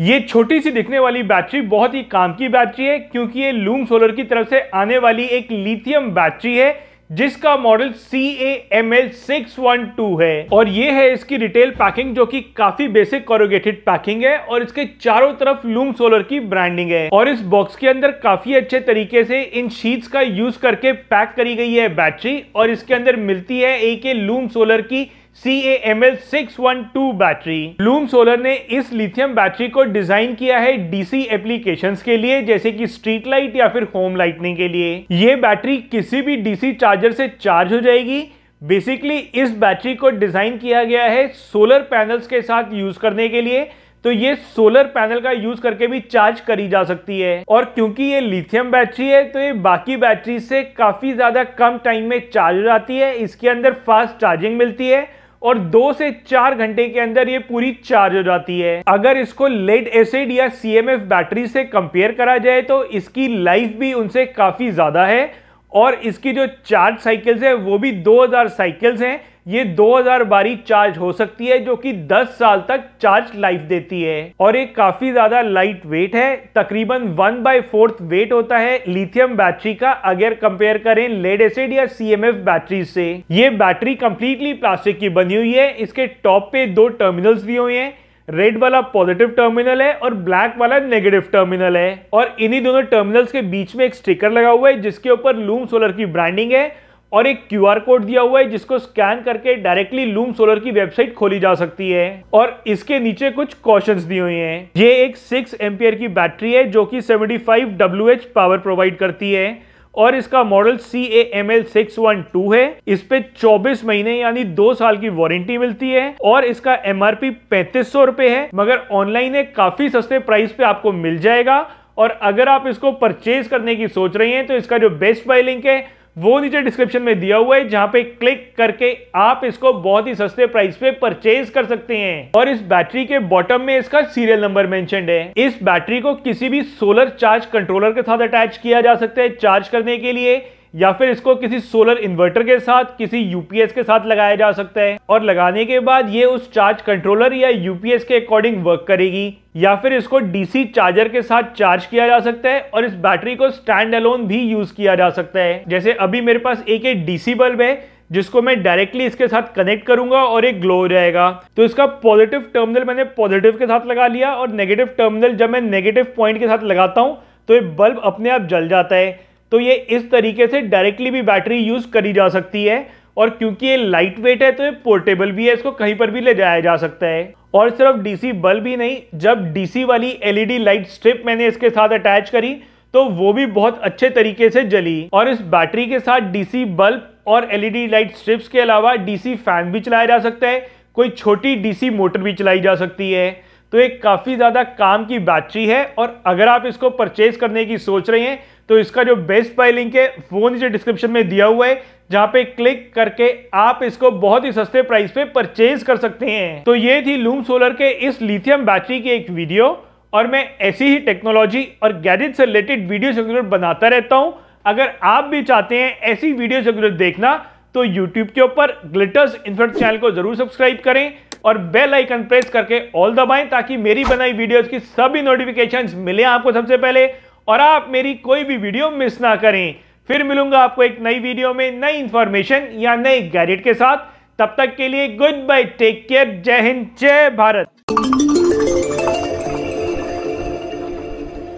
ये छोटी सी दिखने वाली बैटरी बहुत ही काम की बैटरी है क्योंकि ये लूम सोलर की तरफ से आने वाली एक लिथियम बैटरी है जिसका model C A M L six one two है और ये है इसकी रिटेल पैकिंग जो कि काफी बेसिक कॉरोगेटेड पैकिंग है और इसके चारों तरफ लूम सोलर की ब्रांडिंग है और इस बॉक्स के अंदर काफी अच्छे तरीके से इन शीट्स का यूज करके पैक करी गई है बैटरी और इसके अंदर मिलती है एक लूम सोलर की C A M L six one two battery Loom solar ने इस लिथियम बैटरी को डिजाइन किया है डीसी एप्लीकेशन के लिए जैसे कि स्ट्रीट लाइट या फिर होम लाइटनिंग के लिए ये बैटरी किसी भी डीसी चार्जर से चार्ज हो जाएगी बेसिकली इस बैटरी को डिजाइन किया गया है सोलर पैनल्स के साथ यूज करने के लिए तो ये सोलर पैनल का यूज करके भी चार्ज करी जा सकती है और क्योंकि ये लिथियम बैटरी है तो ये बाकी बैटरी से काफी ज्यादा कम टाइम में चार्ज हो जाती है इसके अंदर फास्ट चार्जिंग मिलती है और दो से चार घंटे के अंदर ये पूरी चार्ज हो जाती है अगर इसको लेड एसिड या एफ बैटरी से कंपेयर करा जाए तो इसकी लाइफ भी उनसे काफ़ी ज़्यादा है और इसकी जो चार्ज साइकिल्स है वो भी 2000 साइकिल्स हैं ये 2000 बारी चार्ज हो सकती है जो कि 10 साल तक चार्ज लाइफ देती है और ये काफी ज्यादा लाइट वेट है तकरीबन वन बाई फोर्थ वेट होता है लिथियम बैटरी का अगर कंपेयर करें लेड एसिड या सी एफ बैटरी से ये बैटरी कंप्लीटली प्लास्टिक की बनी हुई है इसके टॉप पे दो टर्मिनल्स दिए हुए हैं रेड वाला पॉजिटिव टर्मिनल है और ब्लैक वाला नेगेटिव टर्मिनल है और इन्हीं दोनों टर्मिनल्स के बीच में एक स्टिकर लगा हुआ है जिसके ऊपर लूम सोलर की ब्रांडिंग है और एक आर कोड दिया हुआ है जिसको स्कैन करके डायरेक्टली लूम सोलर की वेबसाइट खोली जा सकती है और इसके नीचे कुछ कॉशंस दी हुई हैं ये एक 6 एम्पियर की बैटरी है जो कि 75 डब्ल्यू पावर प्रोवाइड करती है और इसका model C A M L six one two है इस पे चौबीस महीने यानी दो साल की वारंटी मिलती है और इसका एम आर पी पैंतीस सौ रुपए है मगर ऑनलाइन है काफी सस्ते प्राइस पे आपको मिल जाएगा और अगर आप इसको परचेज करने की सोच रहे हैं तो इसका जो बेस्ट बाय लिंक है वो नीचे डिस्क्रिप्शन में दिया हुआ है जहां पे क्लिक करके आप इसको बहुत ही सस्ते प्राइस पे परचेज कर सकते हैं और इस बैटरी के बॉटम में इसका सीरियल नंबर मेंशन है इस बैटरी को किसी भी सोलर चार्ज कंट्रोलर के साथ अटैच किया जा सकता है चार्ज करने के लिए या फिर इसको किसी सोलर इन्वर्टर के साथ किसी यूपीएस के साथ लगाया जा सकता है और लगाने के बाद ये उस चार्ज कंट्रोलर या यूपीएस के अकॉर्डिंग वर्क करेगी या फिर इसको डीसी चार्जर के साथ चार्ज किया जा सकता है और इस बैटरी को स्टैंड अलोन भी यूज किया जा सकता है जैसे अभी मेरे पास एक एक डीसी बल्ब है जिसको मैं डायरेक्टली इसके साथ कनेक्ट करूंगा और एक ग्लो हो जाएगा तो इसका पॉजिटिव टर्मिनल मैंने पॉजिटिव के साथ लगा लिया और नेगेटिव टर्मिनल जब मैं नेगेटिव पॉइंट के साथ लगाता हूँ तो ये बल्ब अपने आप जल जाता है तो ये इस तरीके से डायरेक्टली भी बैटरी यूज करी जा सकती है और क्योंकि ये लाइट वेट है तो ये पोर्टेबल भी है इसको कहीं पर भी ले जाया जा सकता है और सिर्फ डीसी बल्ब ही नहीं जब डीसी वाली एलईडी लाइट स्ट्रिप मैंने इसके साथ अटैच करी तो वो भी बहुत अच्छे तरीके से जली और इस बैटरी के साथ डीसी बल्ब और एलईडी लाइट स्ट्रिप्स के अलावा डीसी फैन भी चलाया जा सकता है कोई छोटी डीसी मोटर भी चलाई जा सकती है तो एक काफ़ी ज़्यादा काम की बैटरी है और अगर आप इसको परचेज करने की सोच रहे हैं तो इसका जो बेस्ट बाय लिंक है वो नीचे डिस्क्रिप्शन में दिया हुआ है जहां पे क्लिक करके आप इसको बहुत ही सस्ते प्राइस पे परचेज कर सकते हैं तो ये थी लूम सोलर के इस लिथियम बैटरी की एक वीडियो और मैं ऐसी ही टेक्नोलॉजी और गैजेट से रिलेटेड वीडियो रेगुलर बनाता रहता हूँ अगर आप भी चाहते हैं ऐसी वीडियो रेगुलर देखना तो यूट्यूब के ऊपर ग्लिटर्स इन्फेंट चैनल को जरूर सब्सक्राइब करें और बेल आइकन प्रेस करके ऑल दबाएं ताकि मेरी बनाई वीडियोस की सभी नोटिफिकेशंस मिले आपको सबसे पहले और आप मेरी कोई भी वीडियो मिस ना करें फिर मिलूंगा आपको एक नई वीडियो में नई इंफॉर्मेशन या नए गैरिट के साथ तब तक के लिए गुड बाय टेक केयर जय हिंद जय भारत